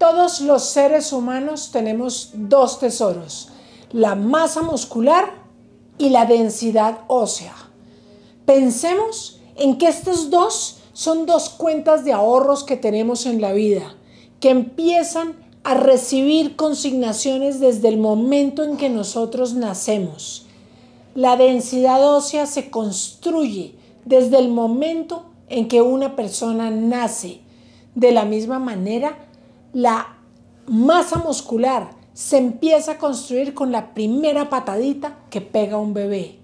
Todos los seres humanos tenemos dos tesoros, la masa muscular y la densidad ósea. Pensemos en que estos dos son dos cuentas de ahorros que tenemos en la vida, que empiezan a recibir consignaciones desde el momento en que nosotros nacemos. La densidad ósea se construye desde el momento en que una persona nace. De la misma manera, la masa muscular se empieza a construir con la primera patadita que pega un bebé.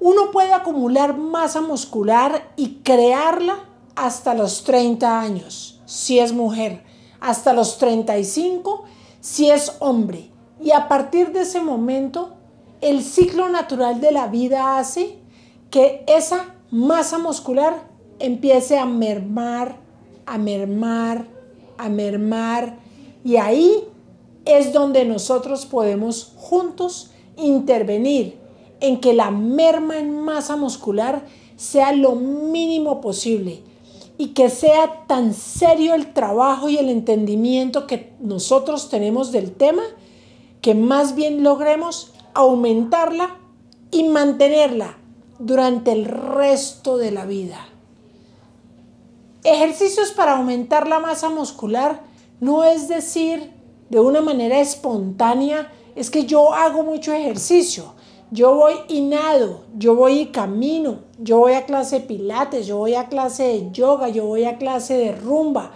Uno puede acumular masa muscular y crearla hasta los 30 años, si es mujer, hasta los 35, si es hombre. Y a partir de ese momento, el ciclo natural de la vida hace que esa masa muscular empiece a mermar, a mermar, a mermar. Y ahí es donde nosotros podemos juntos intervenir en que la merma en masa muscular sea lo mínimo posible y que sea tan serio el trabajo y el entendimiento que nosotros tenemos del tema que más bien logremos aumentarla y mantenerla durante el resto de la vida. Ejercicios para aumentar la masa muscular no es decir de una manera espontánea, es que yo hago mucho ejercicio, yo voy y nado, yo voy y camino, yo voy a clase de pilates, yo voy a clase de yoga, yo voy a clase de rumba.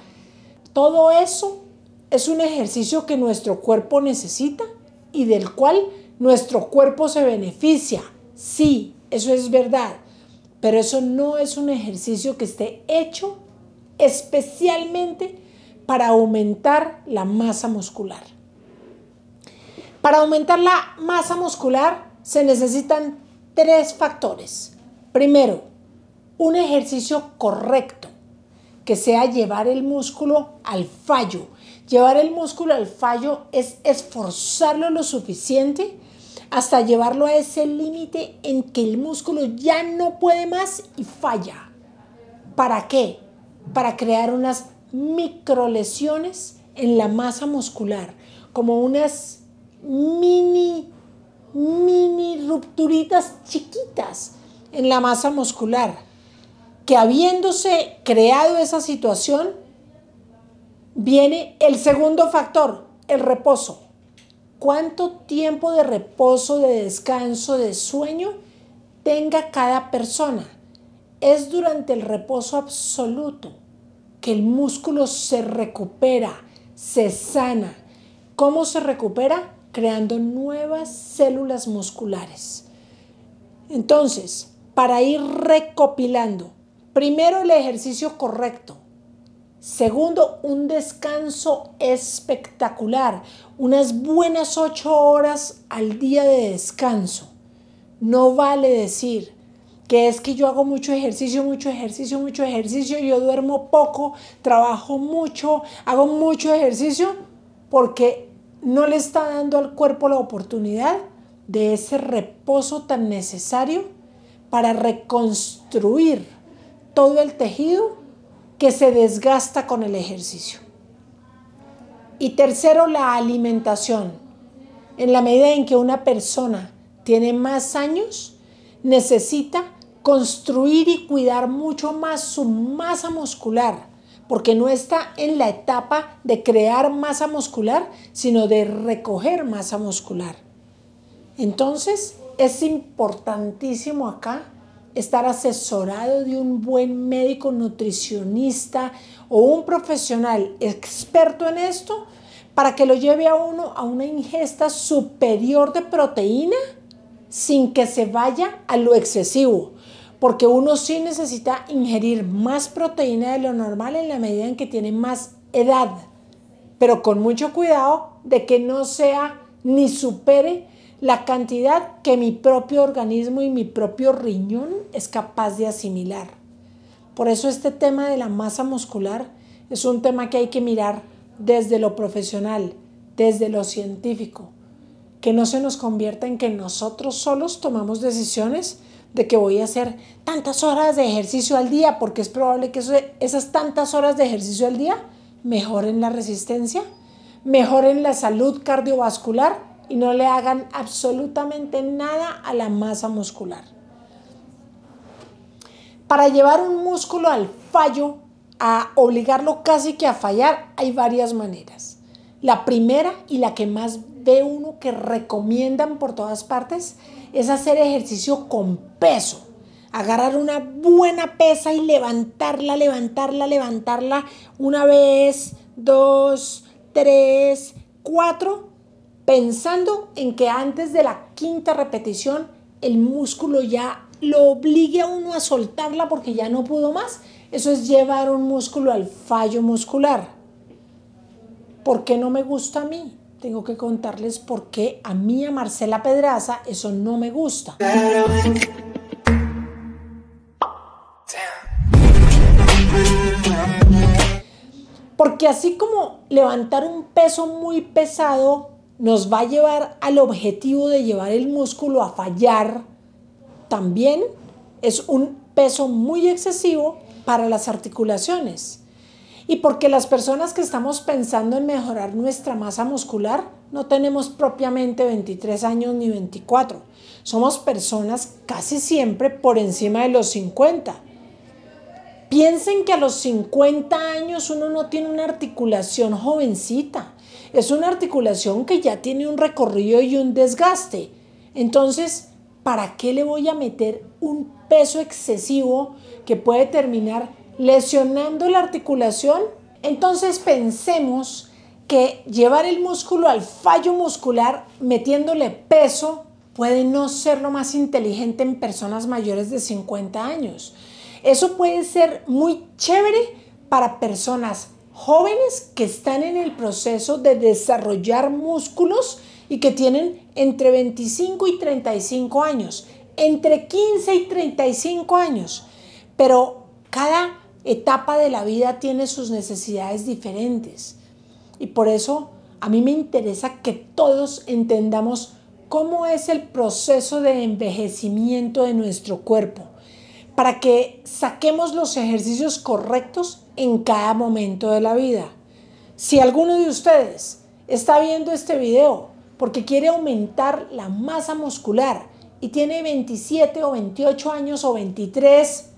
Todo eso es un ejercicio que nuestro cuerpo necesita y del cual nuestro cuerpo se beneficia. Sí, eso es verdad, pero eso no es un ejercicio que esté hecho especialmente para aumentar la masa muscular. Para aumentar la masa muscular se necesitan tres factores. Primero, un ejercicio correcto, que sea llevar el músculo al fallo. Llevar el músculo al fallo es esforzarlo lo suficiente hasta llevarlo a ese límite en que el músculo ya no puede más y falla. ¿Para qué? para crear unas micro lesiones en la masa muscular, como unas mini, mini rupturitas chiquitas en la masa muscular, que habiéndose creado esa situación, viene el segundo factor, el reposo. ¿Cuánto tiempo de reposo, de descanso, de sueño tenga cada persona? Es durante el reposo absoluto que el músculo se recupera, se sana. ¿Cómo se recupera? Creando nuevas células musculares. Entonces, para ir recopilando, primero el ejercicio correcto, Segundo, un descanso espectacular, unas buenas ocho horas al día de descanso. No vale decir, que es que yo hago mucho ejercicio, mucho ejercicio, mucho ejercicio, yo duermo poco, trabajo mucho, hago mucho ejercicio, porque no le está dando al cuerpo la oportunidad de ese reposo tan necesario para reconstruir todo el tejido que se desgasta con el ejercicio. Y tercero, la alimentación. En la medida en que una persona tiene más años, necesita construir y cuidar mucho más su masa muscular, porque no está en la etapa de crear masa muscular, sino de recoger masa muscular. Entonces, es importantísimo acá estar asesorado de un buen médico nutricionista o un profesional experto en esto para que lo lleve a uno a una ingesta superior de proteína sin que se vaya a lo excesivo, porque uno sí necesita ingerir más proteína de lo normal en la medida en que tiene más edad, pero con mucho cuidado de que no sea ni supere la cantidad que mi propio organismo y mi propio riñón es capaz de asimilar. Por eso este tema de la masa muscular es un tema que hay que mirar desde lo profesional, desde lo científico, que no se nos convierta en que nosotros solos tomamos decisiones de que voy a hacer tantas horas de ejercicio al día, porque es probable que esas tantas horas de ejercicio al día mejoren la resistencia, mejoren la salud cardiovascular y no le hagan absolutamente nada a la masa muscular. Para llevar un músculo al fallo, a obligarlo casi que a fallar, hay varias maneras. La primera y la que más ve uno que recomiendan por todas partes es hacer ejercicio con peso. Agarrar una buena pesa y levantarla, levantarla, levantarla una vez, dos, tres, cuatro, pensando en que antes de la quinta repetición el músculo ya lo obligue a uno a soltarla porque ya no pudo más. Eso es llevar un músculo al fallo muscular. ¿Por qué no me gusta a mí? Tengo que contarles por qué a mí, a Marcela Pedraza, eso no me gusta. Porque así como levantar un peso muy pesado nos va a llevar al objetivo de llevar el músculo a fallar, también es un peso muy excesivo para las articulaciones y porque las personas que estamos pensando en mejorar nuestra masa muscular no tenemos propiamente 23 años ni 24. Somos personas casi siempre por encima de los 50. Piensen que a los 50 años uno no tiene una articulación jovencita. Es una articulación que ya tiene un recorrido y un desgaste. Entonces, ¿para qué le voy a meter un peso excesivo que puede terminar lesionando la articulación, entonces pensemos que llevar el músculo al fallo muscular metiéndole peso puede no ser lo más inteligente en personas mayores de 50 años. Eso puede ser muy chévere para personas jóvenes que están en el proceso de desarrollar músculos y que tienen entre 25 y 35 años, entre 15 y 35 años. Pero cada etapa de la vida tiene sus necesidades diferentes y por eso a mí me interesa que todos entendamos cómo es el proceso de envejecimiento de nuestro cuerpo para que saquemos los ejercicios correctos en cada momento de la vida. Si alguno de ustedes está viendo este video porque quiere aumentar la masa muscular y tiene 27 o 28 años o 23,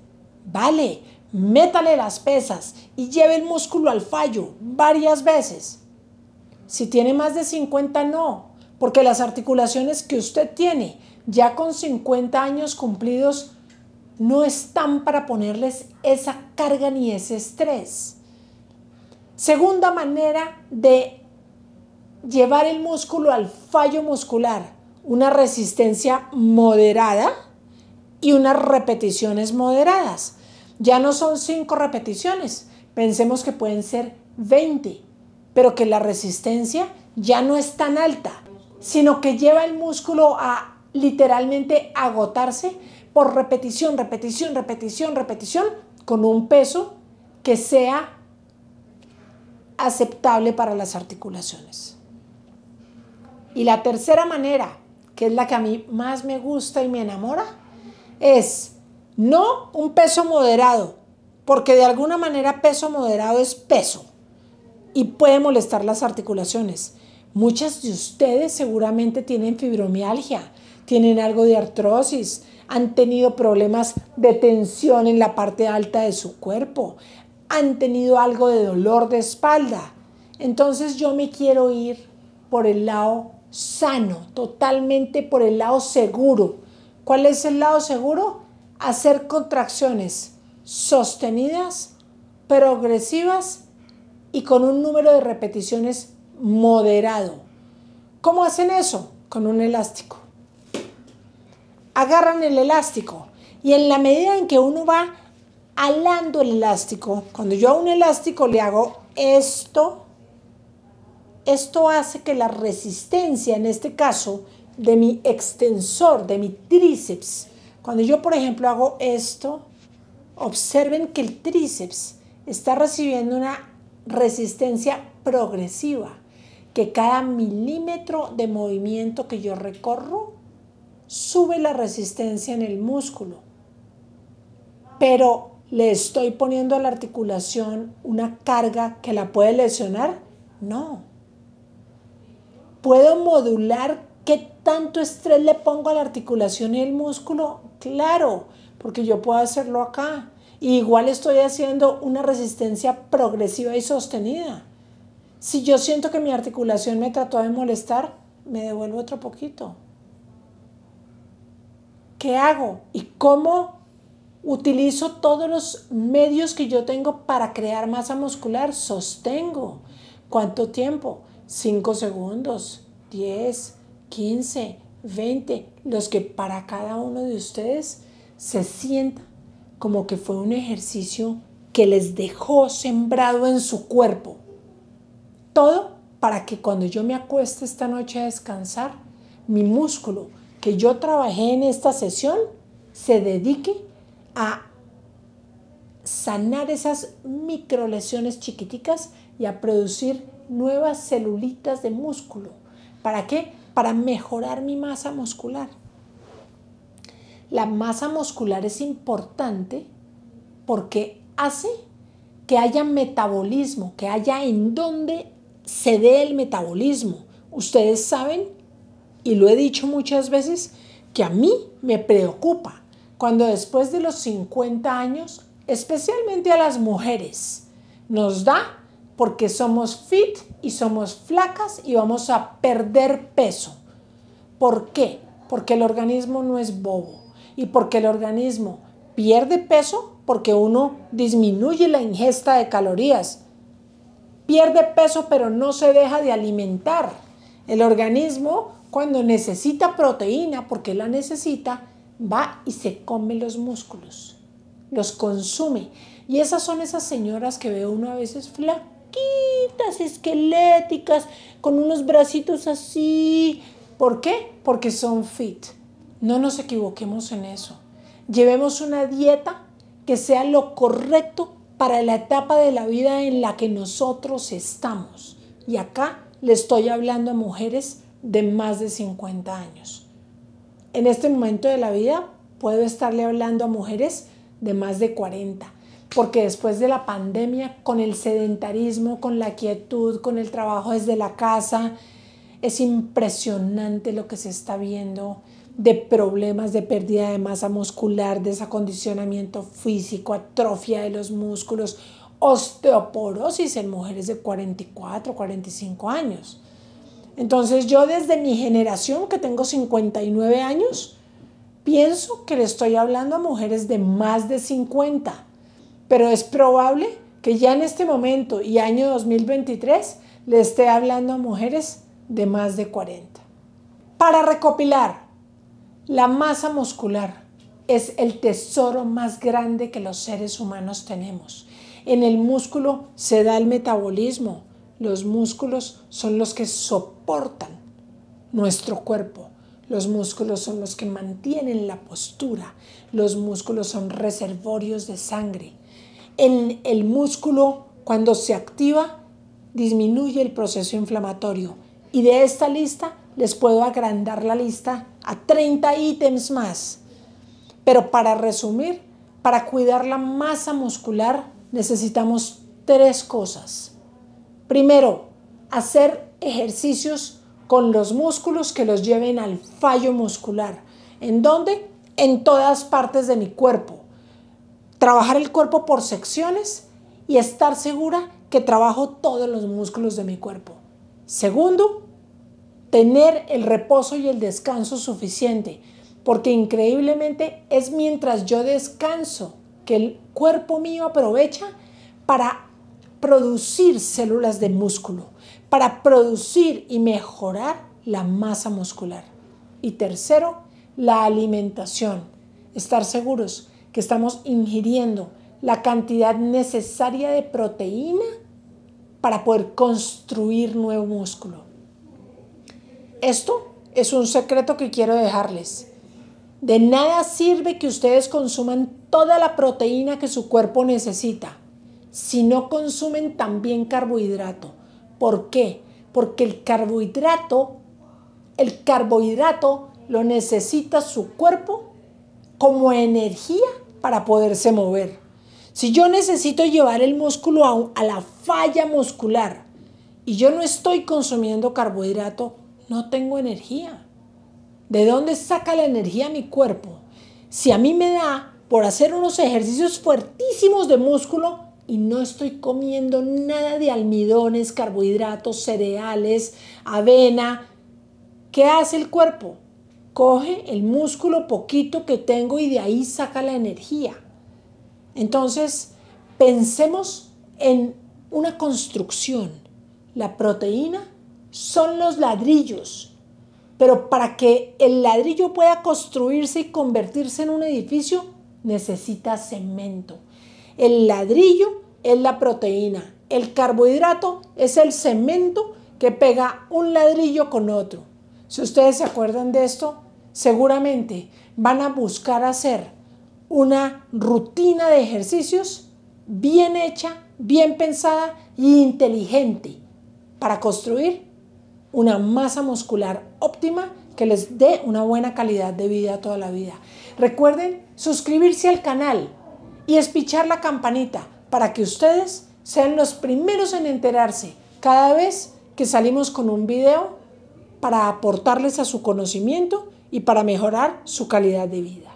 Vale, métale las pesas y lleve el músculo al fallo varias veces. Si tiene más de 50, no, porque las articulaciones que usted tiene ya con 50 años cumplidos no están para ponerles esa carga ni ese estrés. Segunda manera de llevar el músculo al fallo muscular, una resistencia moderada y unas repeticiones moderadas. Ya no son cinco repeticiones, pensemos que pueden ser 20, pero que la resistencia ya no es tan alta, sino que lleva el músculo a literalmente agotarse por repetición, repetición, repetición, repetición, con un peso que sea aceptable para las articulaciones. Y la tercera manera, que es la que a mí más me gusta y me enamora, es no un peso moderado, porque de alguna manera peso moderado es peso y puede molestar las articulaciones. Muchas de ustedes seguramente tienen fibromialgia, tienen algo de artrosis, han tenido problemas de tensión en la parte alta de su cuerpo, han tenido algo de dolor de espalda. Entonces yo me quiero ir por el lado sano, totalmente por el lado seguro, ¿Cuál es el lado seguro? Hacer contracciones sostenidas, progresivas y con un número de repeticiones moderado. ¿Cómo hacen eso? Con un elástico. Agarran el elástico y en la medida en que uno va alando el elástico, cuando yo a un elástico le hago esto, esto hace que la resistencia, en este caso, de mi extensor, de mi tríceps. Cuando yo, por ejemplo, hago esto, observen que el tríceps está recibiendo una resistencia progresiva, que cada milímetro de movimiento que yo recorro sube la resistencia en el músculo. Pero le estoy poniendo a la articulación una carga que la puede lesionar? No. Puedo modular qué tanto estrés le pongo a la articulación y el músculo? Claro, porque yo puedo hacerlo acá. igual estoy haciendo una resistencia progresiva y sostenida. Si yo siento que mi articulación me trató de molestar, me devuelvo otro poquito. ¿Qué hago? ¿Y cómo utilizo todos los medios que yo tengo para crear masa muscular? Sostengo. ¿Cuánto tiempo? 5 segundos, 10, 15, 20, los que para cada uno de ustedes se sienta como que fue un ejercicio que les dejó sembrado en su cuerpo. Todo para que cuando yo me acueste esta noche a descansar, mi músculo que yo trabajé en esta sesión se dedique a sanar esas microlesiones chiquiticas y a producir nuevas celulitas de músculo. ¿Para qué? para mejorar mi masa muscular. La masa muscular es importante porque hace que haya metabolismo, que haya en donde se dé el metabolismo. Ustedes saben, y lo he dicho muchas veces, que a mí me preocupa cuando después de los 50 años, especialmente a las mujeres, nos da porque somos fit y somos flacas y vamos a perder peso. ¿Por qué? Porque el organismo no es bobo y porque el organismo pierde peso porque uno disminuye la ingesta de calorías. Pierde peso pero no se deja de alimentar. El organismo cuando necesita proteína, porque la necesita, va y se come los músculos, los consume. Y esas son esas señoras que veo uno a veces flacas esqueléticas, con unos bracitos así. ¿Por qué? Porque son fit. No nos equivoquemos en eso. Llevemos una dieta que sea lo correcto para la etapa de la vida en la que nosotros estamos. Y acá le estoy hablando a mujeres de más de 50 años. En este momento de la vida puedo estarle hablando a mujeres de más de 40, porque después de la pandemia, con el sedentarismo, con la quietud, con el trabajo desde la casa, es impresionante lo que se está viendo de problemas de pérdida de masa muscular, desacondicionamiento físico, atrofia de los músculos, osteoporosis en mujeres de 44, 45 años. Entonces yo desde mi generación, que tengo 59 años, pienso que le estoy hablando a mujeres de más de 50 pero es probable que ya en este momento y año 2023 le esté hablando a mujeres de más de 40. Para recopilar, la masa muscular es el tesoro más grande que los seres humanos tenemos. En el músculo se da el metabolismo. Los músculos son los que soportan nuestro cuerpo. Los músculos son los que mantienen la postura. Los músculos son reservorios de sangre. En el músculo cuando se activa disminuye el proceso inflamatorio. Y de esta lista les puedo agrandar la lista a 30 ítems más. Pero para resumir, para cuidar la masa muscular necesitamos tres cosas. Primero, hacer ejercicios con los músculos que los lleven al fallo muscular. ¿En dónde? En todas partes de mi cuerpo trabajar el cuerpo por secciones y estar segura que trabajo todos los músculos de mi cuerpo. Segundo, tener el reposo y el descanso suficiente, porque increíblemente es mientras yo descanso que el cuerpo mío aprovecha para producir células de músculo, para producir y mejorar la masa muscular. Y tercero, la alimentación. Estar seguros que estamos ingiriendo la cantidad necesaria de proteína para poder construir nuevo músculo. Esto es un secreto que quiero dejarles. De nada sirve que ustedes consuman toda la proteína que su cuerpo necesita si no consumen también carbohidrato. ¿Por qué? Porque el carbohidrato, el carbohidrato lo necesita su cuerpo como energía para poderse mover. Si yo necesito llevar el músculo a, la falla muscular y yo no estoy consumiendo carbohidrato, no tengo energía. ¿De dónde saca la energía mi cuerpo? Si a mí me da por hacer unos ejercicios fuertísimos de músculo y no estoy comiendo nada de almidones, carbohidratos, cereales, avena, ¿qué hace el cuerpo? coge el músculo poquito que tengo y de ahí saca la energía. Entonces, pensemos en una construcción. La proteína son los ladrillos, pero para que el ladrillo pueda construirse y convertirse en un edificio, necesita cemento. El ladrillo es la proteína, el carbohidrato es el cemento que pega un ladrillo con otro. Si ustedes se acuerdan de esto, seguramente van a buscar hacer una rutina de ejercicios bien hecha, bien pensada e inteligente para construir una masa muscular óptima que les dé una buena calidad de vida toda la vida. Recuerden suscribirse al canal y espichar la campanita para que ustedes sean los primeros en enterarse cada vez que salimos con un video para aportarles a su conocimiento y para mejorar su calidad de vida.